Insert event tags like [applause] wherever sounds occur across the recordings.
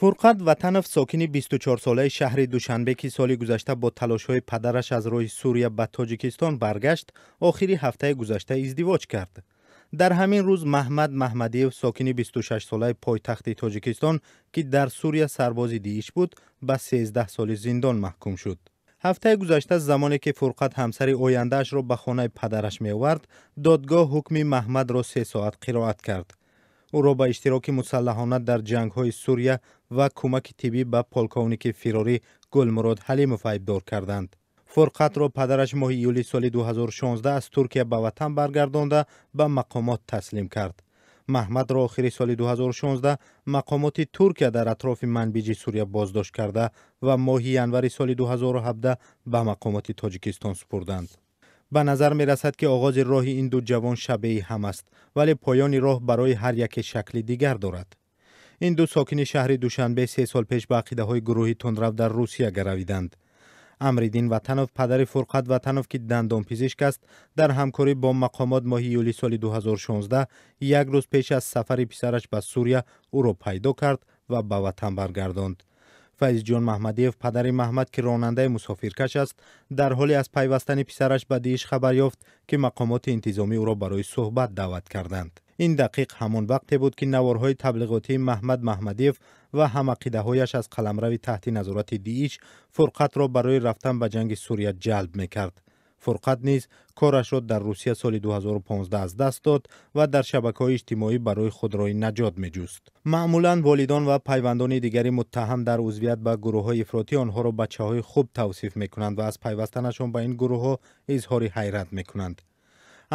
فورقاد وطنف ساکنی 24 ساله شهر دوشنبه که سالی گذشته با تلاش های پدرش از روی سوریه به تاجیکستان برگشت آخری هفته گذشته ازدواج کرد. در همین روز محمد محمدیو ساکنی 26 ساله پایتخت تاجیکستان که در سوریه سربازی دیش بود به 13 سال زندان محکوم شد. هفته گذشته زمانی که فورقاد همسر آیندهش را به خانه پدرش می آورد دادگاه حکم محمد را 3 ساعت قراعت کرد. ӯро ба иштироки мусаллаҳона дар ҷангҳои сурия ва кӯмаки тиббӣ ба полковники фирорӣ гулмурод ҳалимов айбдор карданд фурқатро падараш моҳи июли соли 2016 аз туркия ба ватан баргардонда ба мақомот таслим кард маҳмадро охири соли 2016 мақомоти туркия дар атрофи манбиҷи сурия боздошт карда ва моҳи январи соли 2017 ба мақомоти тоҷикистон супурданд به نظر می رسد که آغاز راه این دو جوان شبیه هم است ولی پایان راه برای هر یک شکل دیگر دارد. این دو ساکن شهر دوشنبه سه سال پیش با عقیده های گروهی تندرو در روسیه گرویدند. امریدین وطنوف پدر فرقت وطنوف که دندان پیزشک است در همکاری با مقامات ماهی یولی سال 2016 یک روز پیش از سفر پسرش به سوریه او را پیدا کرد و به وطن برگرداند. فیض جون محمدیف پدر محمد که راننده مسافرکش است در حالی از پیوستن پسرش به دیش خبر یافت که مقامات انتظامی او را برای صحبت دعوت کردند این دقیق همان وقتی بود که نوارهای تبلیغاتی محمد محمدیف و همقیده هایش از قلمرو تحت نظارت دیش فرقت را برای رفتن به جنگ سوریه جلب میکرد. фурқат низ корашро дар русия соли 2015 аз даст дод ва дар шабакаҳои иҷтимоӣ барои худрои наҷот меҷуст маъмулан волидон ва пайвандони дигари муттаҳам дар узвият ба гурӯҳҳои ифроти онҳоро бачаҳои хуб тавсиф мекунанд ва аз пайвастанашон ба ин гурӯҳҳо изҳори ҳайрат мекунанд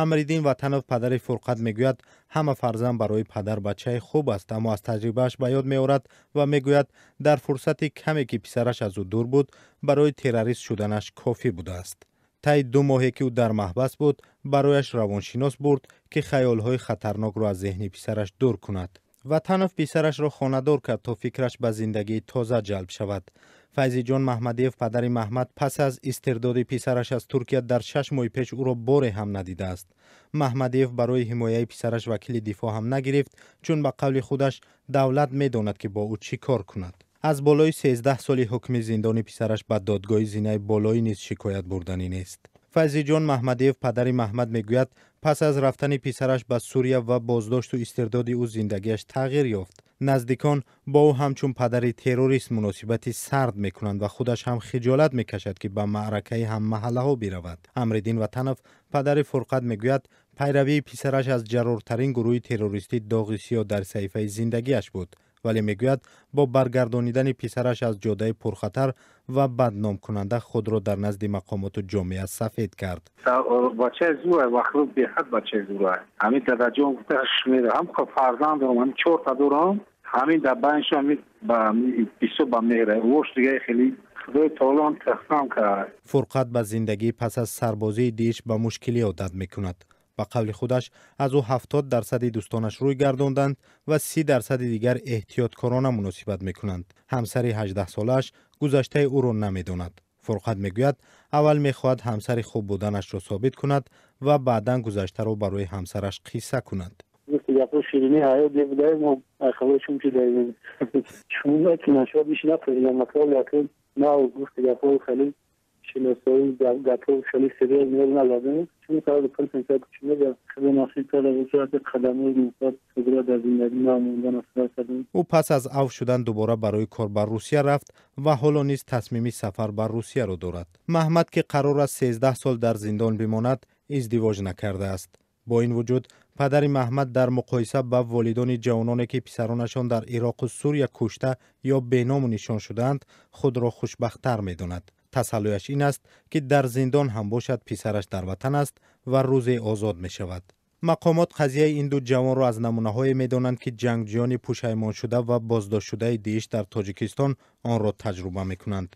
амриддин ватанов падари фурқат мегӯяд ҳама фарзанд барои падар бачаи хуб аст аммо аз таҷрибааш ба ёд меорад ва мегӯяд дар фурсати каме ки писараш аз ӯ дур буд барои террорист шуданаш кофӣ будааст تای دو ماهی که او در محبس بود برایش روانشناس برد که خیالهای خطرناک را از ذهن پسرش دور کند و تنف پسرش را خاندار کرد تا فکرش به زندگی تازه جلب شود فیضی جان محمدیف پدر محمد پس از استرداد پسرش از ترکیه در شش ماه پیش او را باری هم ندیده است محمدیف برای حمایه پسرش وکیل دفاع هم نگرفت چون به قول خودش دولت میداند که با او چی کار کند از بالای 13 سالی حکم زندانی پسرش به دادگاه زنای بالای نیز شکایت بردنی نیست. فیضی جان محمدیف پدری محمد میگوید پس از رفتن پسرش به سوریه و بازداشت و استردادی او زندگیش تغییر یافت. نزدیکان با او همچون پدری تروریست مناسبتی سرد میکنند و خودش هم خجالت میکشد که به معرکه هم محله ها بیرود. امردین وطنف پدری فرقد میگوید پیروی پسرش از جرورترین گروه تروریستی داغیسی ها در صحیفه زندگیش بود. ولی میگوید با برگردانیدن پسرش از جاده پرخطر و بدنام کننده خود را در نزد مقامات جامعه سفید کرد چه زور و به حد چه زور همین درجه گفتش میره هم که فرزند رو من چور تا دورم همین در بینش با پیسو با میره وش دیگه خیلی خدای تالان تخصم کرد فرقت به زندگی پس از سربازی دیش به مشکلی عادت میکند به قول خودش از او 70 درصد دوستانش روی گرداندند و 30 درصد دیگر کرونا مناسبت میکنند همسر 18 سالش گذشته او را نمیداند فرقت میگوید اول میخواهد همسر خوب بودنش را ثابت کند و بعدا گذشته را برای همسرش قصه کند شیرینی ما اخلاقشون [laughs] که دیدین چون گفت Chilesoy گپو شلی سری اینا رو ندادن چون کار کل سنتر چینه به خیلی ناشید کرده در صورت خدمه نسبت قدرت در زندگی ناموندن اصلا کردن او پس از او شدن دوباره برای کار بر روسیه رفت و حالا نیز تصمیمی سفر بر روسیه رو دارد محمد که قرار است 13 سال در زندان بماند ازدواج نکرده است با این وجود پدر محمد در مقایسه با والدان جوانانی که پسرانشان در عراق و سوریه کشته یا بینام و نشان شدند خود را خوشبخت‌تر می‌داند. тасаллӯяш ин аст ки дар зиндон ҳам бошад писараш дар ватан аст ва рӯзе озод мешавад мақомот қазияи ин ду ҷавонро аз намунаҳое медонанд ки ҷангҷӯёни пушаймоншуда ва боздоштшудаи диш дар тоҷикистон онро таҷруба мекунанд